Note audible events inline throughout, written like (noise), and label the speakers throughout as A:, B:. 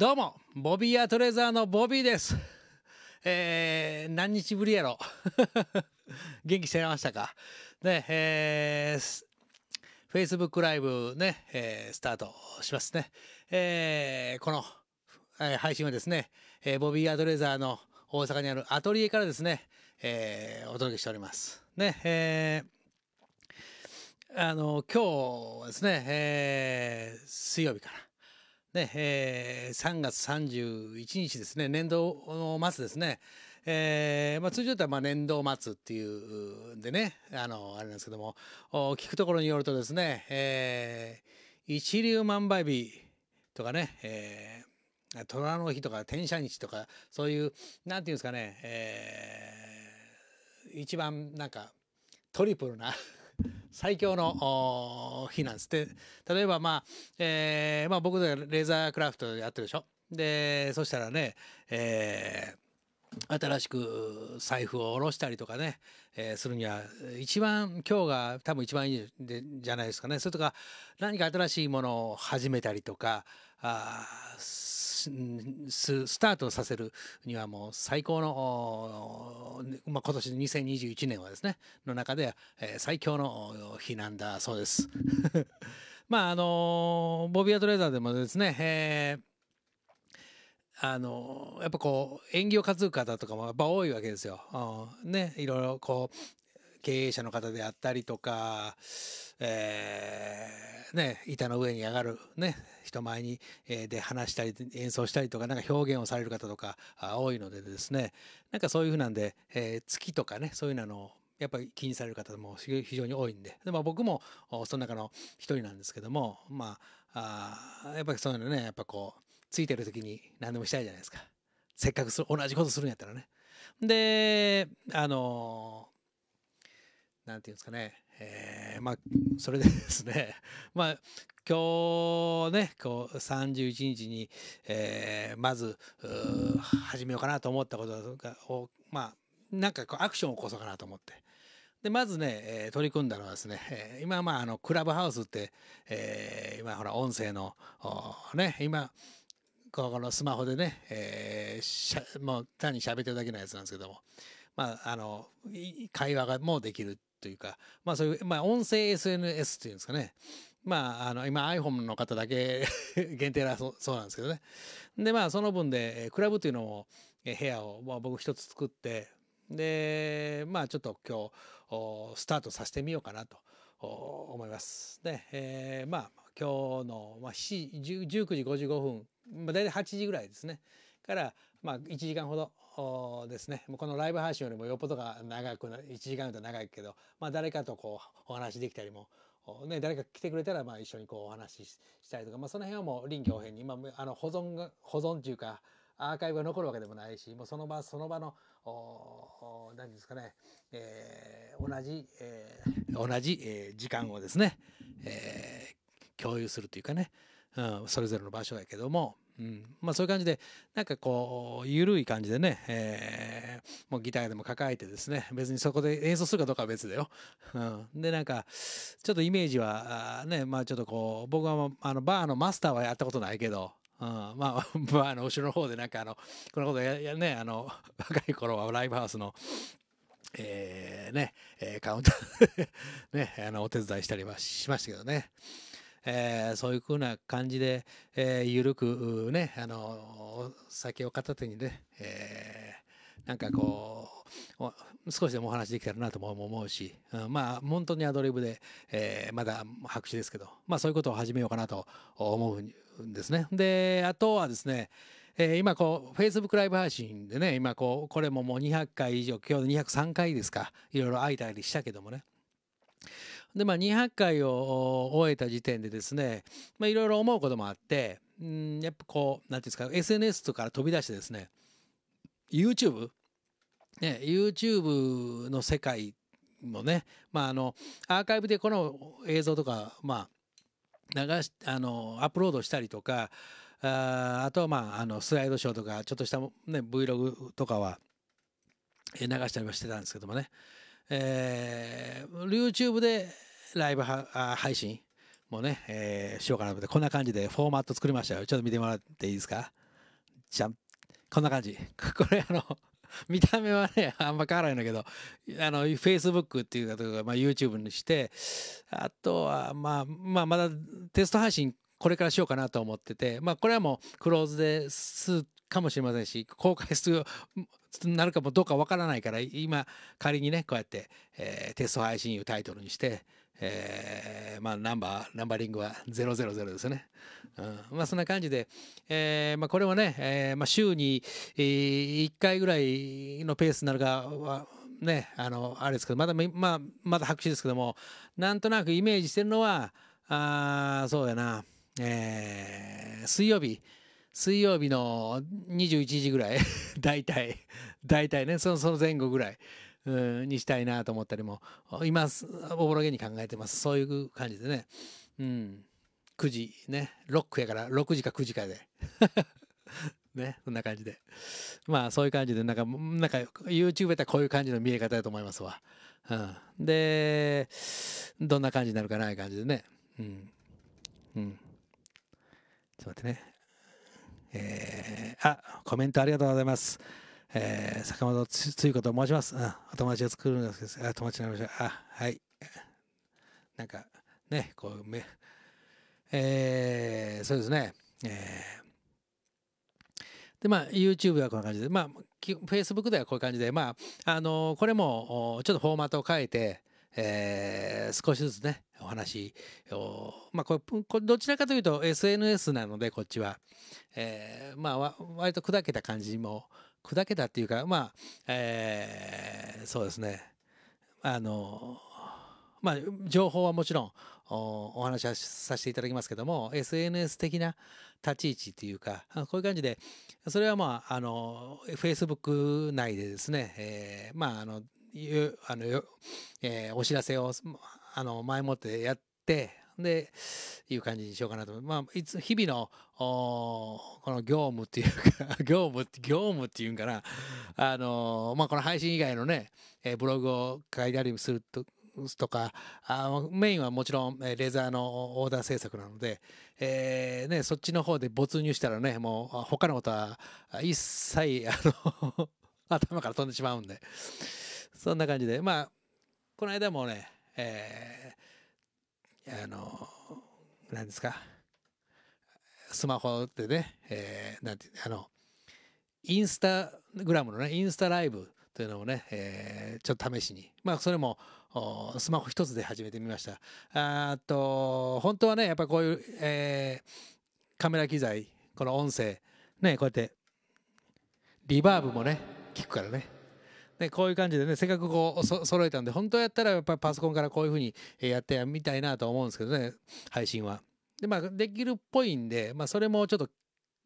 A: どうも、ボビーアトレザーのボビーです。(laughs) えー、何日ぶりやろ。(laughs) 元気してましたか。ね、えー、Facebook ライブね、えー、スタートしますね。えー、この、えー、配信はですね、えー、ボビーアトレザーの大阪にあるアトリエからですね、えー、お届けしております。ね、えー、あの、今日ですね、えー、水曜日から、ねえー、3月31日ですね年度の末ですね、えーまあ、通常だったら年度末っていうんでねあのあれなんですけども聞くところによるとですね、えー、一粒万倍日とかね、えー、虎の日とか天赦日とかそういうなんていうんですかね、えー、一番なんかトリプルな最強の日なんです。で、例えばまあ、えー、まあ僕でレーザークラフトやってるでしょ。で、そしたらね、えー、新しく財布を下ろしたりとかね、えー、するには一番今日が多分一番いいでじゃないですかねそれとか何か新しいものを始めたりとかあスタートさせるにはもう最高の、まあ、今年2021年はですねの中で、えー、最強の日なんだそうです。(laughs) まああのボビアトレーザーでもですね、えーあのやっぱこう縁起を担ぐ方とかもやっぱ多いわけですよ。ねいろいろこう経営者の方であったりとか、えー、ね、板の上に上がる、ね、人前に、えで話したり、演奏したりとか、なんか表現をされる方とか、多いのでですね、なんかそういうふうなんで、え月とかね、そういうののやっぱり気にされる方も非常に多いんで。でまあ、僕もその中の一人なんですけども、まあ、あやっぱりそういうのね、やっぱこう、ついてる時に何でもしたいじゃないですか。せっかく同じことするんやったらね。で、あのなんていうんですかね、えー、まあ、それでですね、(laughs) まあ、今日ね、こう、31日に、えー、まず、始めようかなと思ったことを、まあ、なんかこう、アクションを起こそうかなと思って。で、まずね、えー、取り組んだのはですね、えー、今、まあ、あの、クラブハウスって、えー、今、ほら、音声の、ね、今、このスマホでね、えー、しゃもう単に喋ってるだけのやつなんですけども、まあ、あの、会話がもうできるというか、まあそういう、まあ音声 SNS っていうんですかね。まあ、あの、今 iPhone の方だけ (laughs) 限定だそそうなんですけどね。で、まあその分で、えクラブというのも、え部屋を、まあ、僕一つ作って、で、まあちょっと今日、スタートさせてみようかなと思います。で、えー、まあ今日の、まあ、19時55分、まあ、大体8時ぐらいですね。から、まあ1時間ほどですねこのライブ配信よりもよっぽどが長くな1時間と長いけど、まあ、誰かとこうお話できたりもね、誰か来てくれたらまあ一緒にこうお話ししたりとか、まあ、その辺はもう臨機応変に、まあ、あの保存が保存っていうかアーカイブが残るわけでもないしもうその場その場の何ていうんですかね、えー、同じ、えー、同じ、えー、時間をですね、えー、共有するというかね、うん、それぞれの場所やけどもうんまあ、そういう感じでなんかこう緩い感じでね、えー、もうギターでも抱えてですね別にそこで演奏するかどうかは別だよ、うん、でなんかちょっとイメージはねまあちょっとこう僕はあのバーのマスターはやったことないけどうん、まあ、(laughs) バーの後ろの方でなんかあの、このことや、やね、あの、(laughs) 若い頃はライブハウスの、えー、ね、えー、カウンター (laughs) ね、あの、お手伝いしたりはしましたけどね。えー、そういうふうな感じで、えー、緩くね、あの、酒を片手にね、えー、なんかこう、少しでもお話できたらなとも思うし、うん、まあ、本当にアドリブで、えー、まだ白紙ですけど、まあそういうことを始めようかなと思うんですね。で、あとはですね、えー、今こう、フェイスブックライブ配信でね、今こう、これももう200回以上、今日で203回ですか、いろいろ会いたりしたけどもね、で、まあ、200回を終えた時点でですね、まあ、いろいろ思うこともあって、ん、やっぱこう、なんていうんですか、SNS とから飛び出してですね、YouTube? ね、YouTube の世界もね、まあ、あの、アーカイブでこの映像とか、まあ、流し、あの、アップロードしたりとか、ああとは、まあ、あの、スライドショーとか、ちょっとしたね、Vlog とかは、流したりはしてたんですけどもね。えー、YouTube でライブ配信もね、えー、しようかなと思って、こんな感じでフォーマット作りましたよ。ちょっと見てもらっていいですかじゃん。こんな感じ。(laughs) これあの、見た目はね、あんま変わらないんだけど、あの、Facebook っていうか、まあ、YouTube にして、あとは、まあ、まあ、まだテスト配信これからしようかなと思ってて、まあ、これはもうクローズですかもしれませんし公開するなるかもどうかわからないから今仮にねこうやって、えー、テスト配信をタイトルにして、えー、まあナンバーナンバリングは000ですね、うん、まあそんな感じで、えーまあ、これはね、えーまあ、週に、1回ぐらいのペースになるかねあのあれですけどまだ、まあ、まだ白紙ですけどもなんとなくイメージしてるのはあそうやな、えー、水曜日水曜日の21時ぐらい (laughs) 大体大体ねそのその前後ぐらいにしたいなと思ったりも今おぼろげに考えてますそういう感じでね、うん、9時ねロックやから6時か9時かで (laughs) ねそんな感じでまあそういう感じでなんかなんか YouTube やったらこういう感じの見え方だと思いますわ、うん、でどんな感じになるかない感じでねうん、うん、ちょっと待ってねえー、あコメントありがとうございます。えー、坂本つゆ子と申します。あお友達が作るんですけど、あ友達になりました。あはい。なんかね、こうめ、えー、そうですね。えー、でまあ YouTube はこんな感じで、まあ Facebook ではこういう感じで、まああのこれもちょっとフォーマットを変えて、えー、少しずつね、お話を、まあこれ、どちらかというと SNS なので、こっちは。えー、まあ、割と砕けた感じも、砕けたっていうか、まあ、えー、そうですね。あの、まあ、情報はもちろんお話はさせていただきますけども、SNS 的な立ち位置というか、こういう感じで、それはまあ、あの、Facebook 内でですね、えー、まあ、あの、いう、あの、えー、お知らせを、あの、前もってやって、で、いう感じにしようかなと。まあ、いつ、日々の、この業務っていうか、(laughs) 業務、業務っていうんかな。あの、まあ、この配信以外のね、えー、ブログを書いたりすると、とかあメインはもちろんレーザーのオーダー制作なので、えーね、そっちの方で没入したらねもう他のことは一切あの (laughs) 頭から飛んでしまうんで。そんな感じでまあこの間もねえー、あの何ですかスマホでね、えー、なんてあのインスタグラムのねインスタライブというのをね、えー、ちょっと試しにまあそれもスマホ一つで始めてみましたあと本当はねやっぱこういう、えー、カメラ機材この音声ねこうやってリバーブもね聞くからねね、こういう感じでね、せっかくこう、そ、揃えたんで、本当やったらやっぱりパソコンからこういうふうにやってみたいなと思うんですけどね、配信は。で、まあ、できるっぽいんで、まあ、それもちょっと、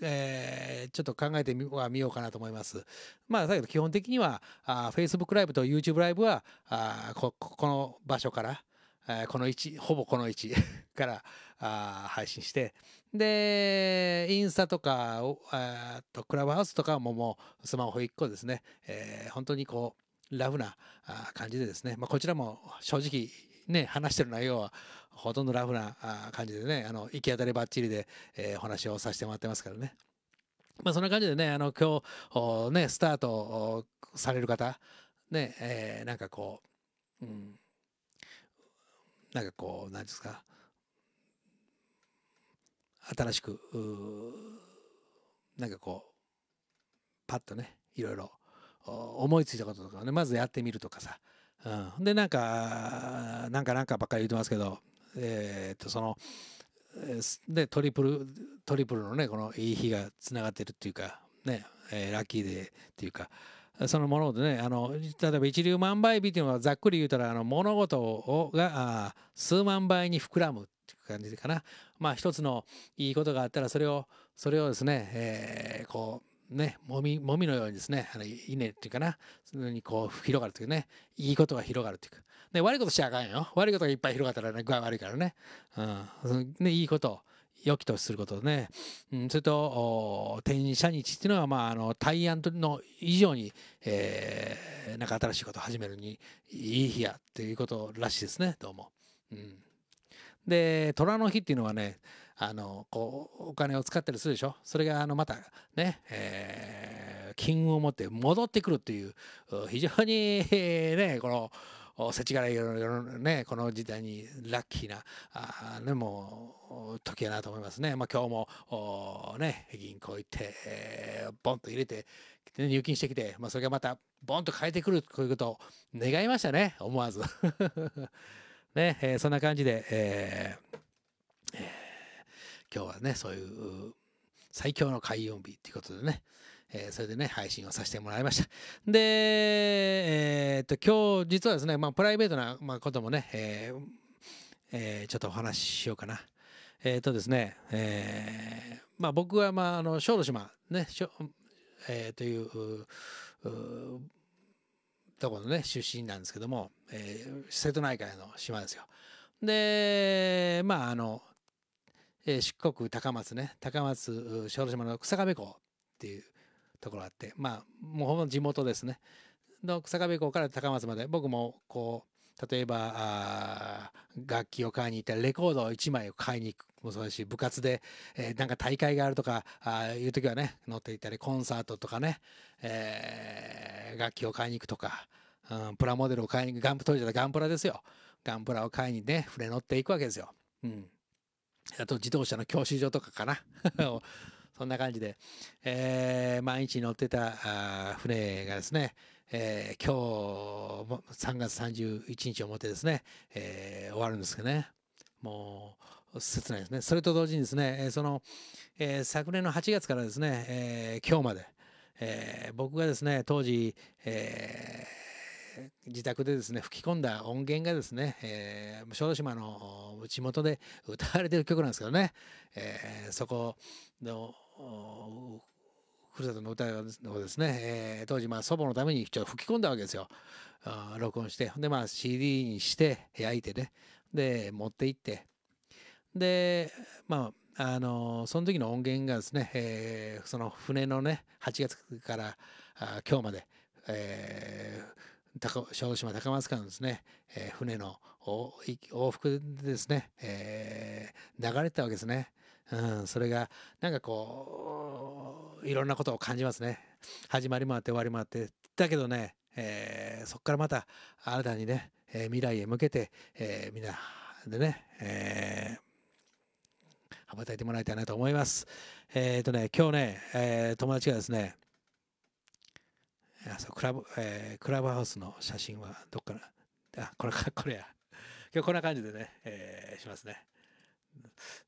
A: えー、ちょっと考えてみはようかなと思います。まあ、だけど基本的には、あ Facebook ライブと YouTube ライブは、あこ、この場所から、この位置、ほぼこの位置 (laughs) から配信して、で、インスタとか、あとクラブハウスとかももうスマホ1個ですね、本当にこう、ラフな感じでですね、まあ、こちらも正直、ね、話してる内容はほとんどラフな感じでね、あの、行き当たりばっちりで、お話をさせてもらってますからね。まあ、そんな感じでね、あの、今日、ね、スタートされる方、ね、えー、なんかこう、うん、なんかこう何ですか新しくなんかこうパッとねいろいろ思いついたこととかねまずやってみるとかさ、うん、でなんかなんかなんかばっかり言ってますけどえー、っとそのでトリプルトリプルのねこのいい日がつながってるっていうかね、えー、ラッキーでっていうかそのものでねあの例えば一粒万倍日っていうのはざっくり言うたらあの物事をが数万倍に膨らむっていう感じかなまあ一つのいいことがあったらそれをそれをですね、えー、こうねもみもみのようにですねあの稲っていうかなそれにこう広がるというねいいことが広がるというか、ね、悪いことしちゃあかんよ悪いことがいっぱい広がったらね具合悪いからね,、うん、ねいいこと良きとすることね、うん、それと転写日っていうのは、まあ、あの対案の以上に、えー、なんか新しいことを始めるにいい日やっていうことらしいですねどうも。うん、で虎の日っていうのはねあのこうお金を使ったりするでしょそれがあのまたね、えー、金運を持って戻ってくるっていう非常に、えー、ねこの世知辛いねこの時代にラッキーなあねもう時やなと思いますね。まあ、今日もね銀行行って、えー、ボンと入れて入金してきて、まあ、それがまたボンと変えてくるこういうことを願いましたね思わず (laughs) ね、えー、そんな感じで、えーえー、今日はねそういう最強の開運日ということでね、えー、それでね、配信をさせてもらいました。で、えー、っと、今日実はですね、まあ、プライベートな、まあ、こともね、えーえー、ちょっとお話ししようかな。えっ、とですね、えー、まあ僕は、まあ、あの、小豆島、ね、しょえー、という、うところのね、出身なんですけども、えー、瀬戸内海の島ですよ。で、まああの、えー、漆黒高松ね、高松、小豆島の草壁港っていう、ところがあって、まあ、もうほぼ地元ですね。の坂部港から高松まで、僕もこう、例えば、楽器を買いに行ったり、レコードを1枚を買いに行くもそうだし、部活で、えー、なんか大会があるとか、あいう時はね、乗っていたり、コンサートとかね、えー、楽器を買いに行くとか、うん、プラモデルを買いに行く、ガンプ当時だガンプラですよ。ガンプラを買いにね、船乗っていくわけですよ。うん。あと自動車の教習所とかかな。(laughs) そんな感じで、えー、毎日乗ってた船がですね、えー、今日も3月31日をもってですね、えー、終わるんですけどね。もう切ないですね。それと同時にですね、その、えー、昨年の8月からですね、えー、今日まで、えー、僕がですね、当時、え自宅でですね吹き込んだ音源がですね、えー、小豆島の地元で歌われてる曲なんですけどね、えー、そこのふるさとの歌をですね、えー、当時まあ祖母のためにちょっと吹き込んだわけですよあ録音してでまあ CD にして焼いてねで持って行ってでまああのその時の音源がですね、えー、その船のね8月からあ今日まで、えー、小豆島高松間ですね、えー、船の往復でですね、えー、流れてたわけですね。うん、それがなんかこういろんなことを感じますね始まりもあって終わりもあってだけどね、えー、そこからまた新たにね、えー、未来へ向けて、えー、みんなでね、えー羽ばたいてもらいたいなと思います。えっ、ー、とね、今日ね、えー、友達がですね、あそうクラブ、えー、クラブハウスの写真はどっから、あ、これか、これや。今日こんな感じでね、えー、しますね。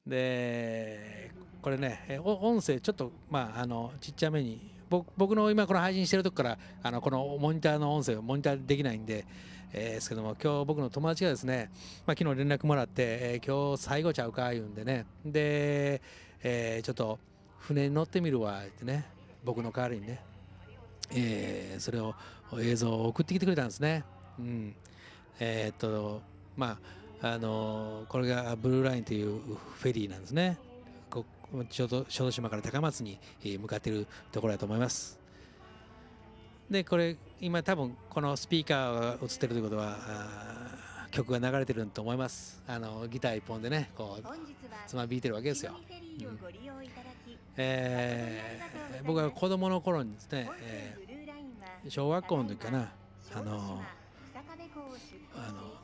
A: でこれね音声ちょっとまああのちっちゃめに僕の今この配信してるとこからあのこのモニターの音声をモニターできないんで、えー、ですけども今日僕の友達がですね、まあ、昨日連絡もらって、えー、今日最後ちゃうか言うんでねで、えー、ちょっと船に乗ってみるわってね僕の代わりにね、えー、それを映像を送ってきてくれたんですね。うん、えー、っとまああのこれがブルーラインというフェリーなんですねこ小豆島から高松に向かっているところだと思いますでこれ今多分このスピーカーが映ってるということは曲が流れてると思いますあのギター一本でねこうつまびいてるわけですよ、え僕は子供の頃にですね、えー、小学校の時かなあのー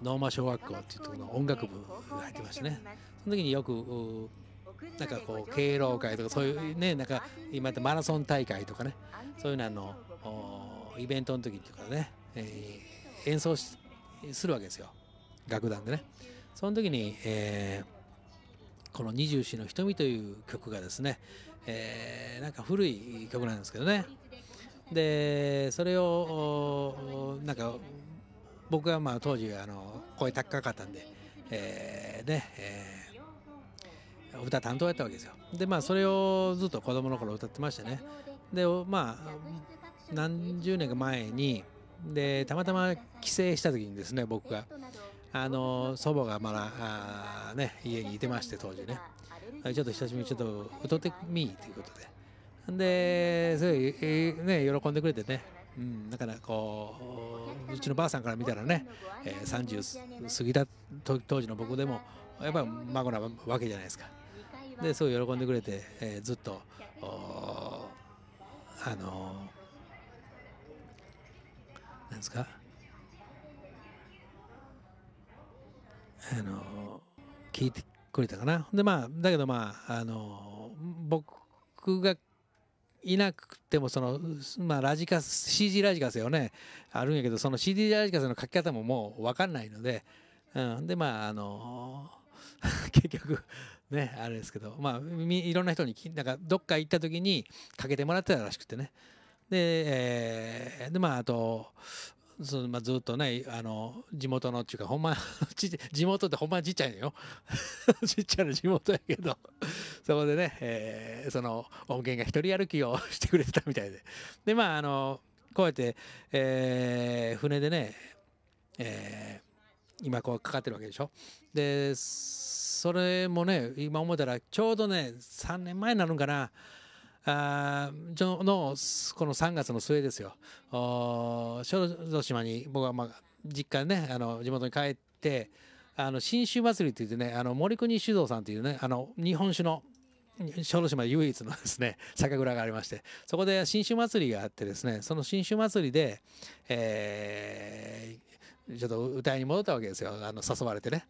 A: ノーマ小学校っていうところの音楽部が入ってましてねその時によくなんかこう敬老会とかそういうねなんか今ってマラソン大会とかねそういうのあのイベントの時とかね、えー、演奏しするわけですよ楽団でねその時に、えー、この「二十四の瞳」という曲がですね、えー、なんか古い曲なんですけどねでそれをなんか僕はまあ当時あの声高かったんで、えー、ね、えー、歌担当やったわけですよでまあそれをずっと子供の頃歌ってましたねでまあ何十年か前にでたまたま帰省した時にですね僕があの祖母がまだあ、ね、家にいてまして当時ねちょっと久しぶりにちょっと歌ってみーということでで、れ、えい、ね、喜んでくれてね、うん、だからこううちのばあさんから見たらね、えー、30過ぎた当時の僕でもやっぱり孫なわけじゃないですか。ですごい喜んでくれて、えー、ずっとあのー、なんですかあのー、聞いてくれたかな。でまあだけどまああのー、僕がいなくてもその、まあ、ラジカス CG ラジカスよねあるんやけどその CD ラジカスの書き方ももう分かんないので、うん、でまああの (laughs) 結局ねあれですけどまあいろんな人になんかどっか行った時にかけてもらってたらしくてねでえー、えでまああとそのまあ、ずっとねあの地元のっていうかほんま (laughs) 地元ってほんまちっちゃいのよ (laughs) ちっちゃな地元やけど (laughs) そこでね、えー、その音源が一人歩きをしてくれてたみたいででまああのこうやって、えー、船でね、えー、今こうかかってるわけでしょでそれもね今思ったらちょうどね3年前になるんかなあのこの3月の末ですよ小豆島に僕は、まあ、実家ねあの地元に帰ってあの新州祭りっていってねあの森国酒造さんというねあの日本酒の小豆島唯一のですね (laughs) 酒蔵がありましてそこで新州祭りがあってですねその新州祭りで、えー、ちょっと歌いに戻ったわけですよあの誘われてね。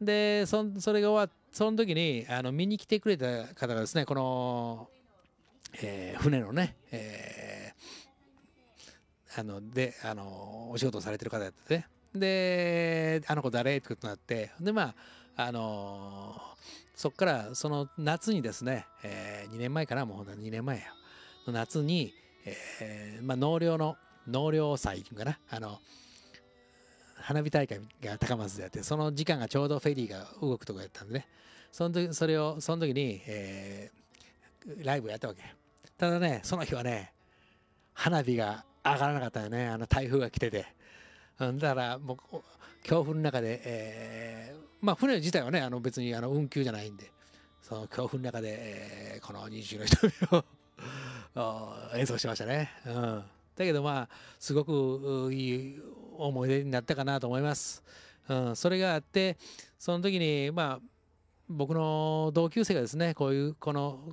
A: でそれが終わその時にあの見に来てくれた方がですねこのえー、船のね、えー、あのであのお仕事されてる方やってて、ね、であの子誰ってことになってでまああのそっからその夏にですね、えー、2年前かなもうほんと2年前やの夏に、えーまあ、納涼の納涼祭かなあの花火大会が高松でやってその時間がちょうどフェリーが動くとこやったんでねその時それをその時に、えー、ライブやったわけただねその日はね花火が上がらなかったよねあの台風が来ててだからもう強風の中で、えー、まあ船自体はねあの別にあの運休じゃないんでその強風の中で、えー、この20の人を (laughs) 演奏しましたね、うん、だけどまあすごくいい思い出になったかなと思います、うん、それがあってその時にまあ僕の同級生がですねこういうこの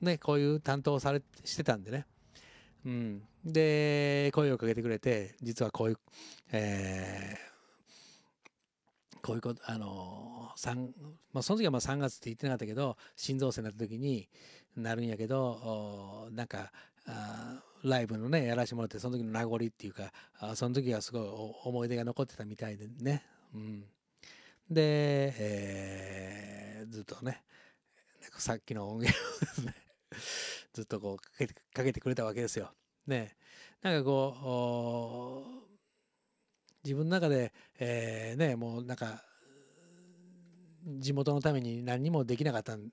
A: ね、こういう担当され、してたんでね。うん。で、声をかけてくれて、実はこういう、えー、こういうこと、あの、三、まあ、その時はまあ3月って言ってなかったけど、心臓性になった時になるんやけど、なんか、あライブのね、やらしてもらって、その時の名残っていうか、あその時はすごい思い出が残ってたみたいでね。うん。で、えー、ずっとね、(laughs) さっきの音源をですね、(laughs) ずっとこうかけて、かけてくれたわけですよ。ね。なんかこう、自分の中で、えー、ね、もうなんか、地元のために何もできなかったん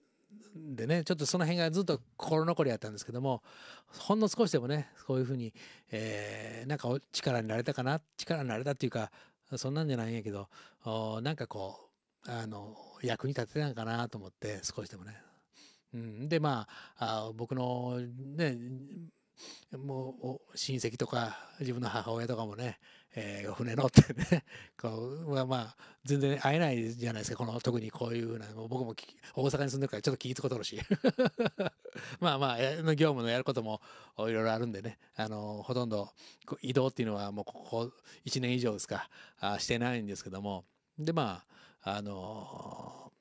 A: でね、ちょっとその辺がずっと心残りやったんですけども、ほんの少しでもね、こういうふうに、えー、なんか力になれたかな、力になれたっていうか、そんなんじゃないんやけど、なんかこう、あの役に立てたんかなと思って少しでもね。うん、でまああ僕のねもう親戚とか自分の母親とかもね、えー、船乗ってね (laughs) こう、まあ、全然会えないじゃないですかこの特にこういうふうな僕も大阪に住んでるからちょっと気ぃくことるし (laughs) まあまあ業務のやることもいろいろあるんでねあのほとんど移動っていうのはもうここ1年以上ですかあしてないんですけどもでまああの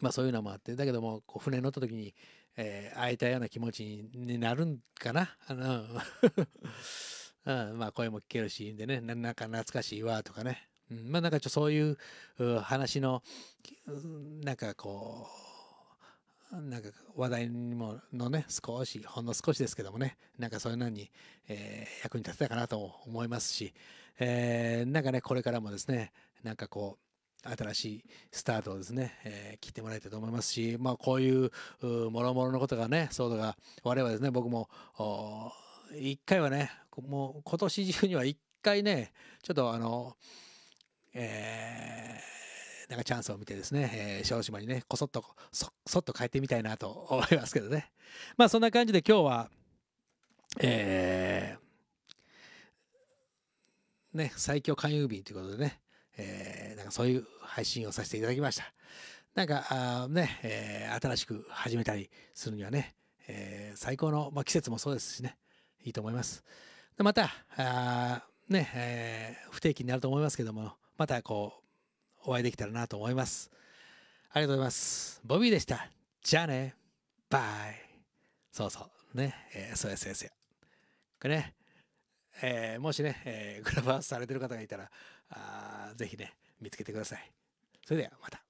A: まあそういうのもあってだけどもこう船乗った時に、えー、会えたような気持ちになるんかなあのうん、まあ声も聞けるしでねなんか懐かしいわとかね、うん、まあなんかちょそういう話のなんかこうなんか話題にものね少しほんの少しですけどもねなんかそういうのに、えー、役に立てたかなと思いますし、えー、なんかねこれからもですねなんかこう新しいスタートをですね、えー、聞いてもらいたいと思いますし、まあ、こういうもろもろのことがねそうだが我々ですね僕も一回はねもう今年中には一回ねちょっとあのえー、なんかチャンスを見てですね、えー、小島にねこそっとそそっと帰ってみたいなと思いますけどねまあそんな感じで今日はえー、ね、最強勧誘日ということでね、えー、なんかそういう配信をさせていただきました。なんか、あね、えー、新しく始めたりするにはね、えー、最高の、まあ、季節もそうですしね、いいと思います。でまた、あね、えー、不定期になると思いますけども、またこう、お会いできたらなと思います。ありがとうございます。ボビーでした。じゃあね、バイ。そうそう、ね、えー、そうやそうやや。これね、えー、もしね、えー、グラバーされてる方がいたら、あぜひね、見つけてください。それではまた。